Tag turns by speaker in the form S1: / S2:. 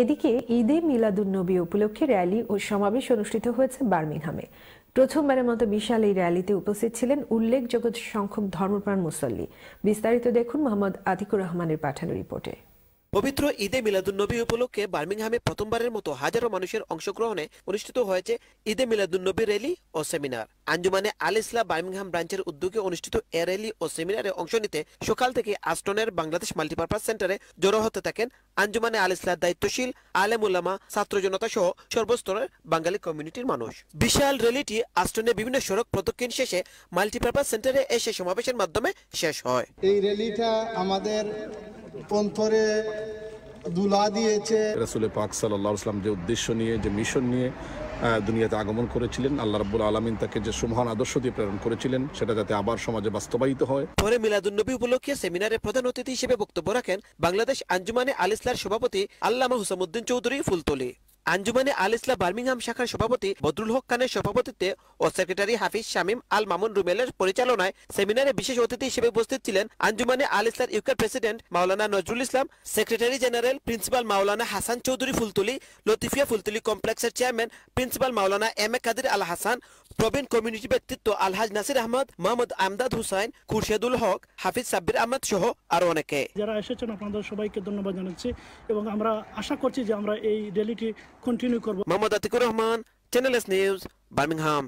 S1: এদিকে ঈদে নবী উপলক্ষে র্যালি ও সমাবেশ অনুষ্ঠিত হয়েছে বার্মিংহামে প্রথমবারের মতো বিশাল এই র্যালিতে উপস্থিত ছিলেন উল্লেখযোগ্য সংখ্যক ধর্মপ্রাণ মুসল্লি বিস্তারিত দেখুন মোহাম্মদ আতিকুর রহমানের পাঠানো রিপোর্টে
S2: পবিত্র ঈদে মিলাদুন্নবী উপলক্ষে বার্মিংহামে প্রথমবারের মতো হাজারো মানুষের অংশগ্রহণে অনুষ্ঠিত হয়েছে ঈদে মিলাদুন্নবী র্যালি ও সেমিনার আঞ্জুমানে আল ইসলা বার্মিংহাম ব্রাঞ্চের উদ্যোগে অনুষ্ঠিত এ র্যালি ও সেমিনারে অংশ নিতে সকাল থেকে আস্টনের বাংলাদেশ মাল্টিপারপাস সেন্টারে জড়ো হতে থাকেন আঞ্জুমানে আল ইসলার দায়িত্বশীল উল্লামা ছাত্র জনতা সহ সর্বস্তরের বাঙালি কমিউনিটির মানুষ বিশাল র্যালিটি আস্টনের বিভিন্ন সড়ক প্রদক্ষিণ শেষে মাল্টিপারপাস সেন্টারে এসে সমাবেশের মাধ্যমে শেষ হয় এই
S3: র্যালিটা আমাদের অন্তরে দুলা দিয়েছে রাসুলের পাক সাল্লাহ যে উদ্দেশ্য নিয়ে যে মিশন নিয়ে দুনিয়াতে আগমন করেছিলেন আল্লাহ রাবুল আলমিন তাকে যে সুমহান আদর্শ দিয়ে প্রেরণ করেছিলেন সেটা যাতে আবার সমাজে বাস্তবায়িত হয়
S2: পরে মিলাদুন্নবী উপলক্ষে সেমিনারে প্রধান অতিথি হিসেবে বক্তব্য রাখেন বাংলাদেশ আঞ্জুমানে আলিসলার সভাপতি আল্লামা হুসামুদ্দিন চৌধুরী ফুলতলি আঞ্জুমানে আল ইসলা বার্মিংহাম শাখার সভাপতি বদরুল হক খানের সভাপতিত্বে ও সেক্রেটারি হাফিজ শামীম আল মামুন রুমেলের পরিচালনায় সেমিনারে বিশেষ অতিথি হিসেবে উপস্থিত ছিলেন আঞ্জুমানে আল ইসলার ইউকের প্রেসিডেন্ট মাওলানা Nazrul Islam secretary general principal মাওলানা হাসান চৌধুরী ফুলতুলি লতিফিয়া ফুলতুলি কমপ্লেক্সের চেয়ারম্যান প্রিন্সিপাল মাওলানা এম এ কাদির আল হাসান প্রবীণ কমিউনিটি ব্যক্তিত্ব আলহাজ নাসির আহমদ মোহাম্মদ আমদাদ হুসাইন খুরশেদুল হক হাফিজ সাব্বির
S1: আহমদ সহ আরো অনেকে যারা এসেছেন আপনাদের সবাইকে ধন্যবাদ জানাচ্ছি এবং আমরা আশা করছি যে আমরা এই র্যালিটি কন্টিনিউ করব Mohammad Atikur Rahman channel S news Birmingham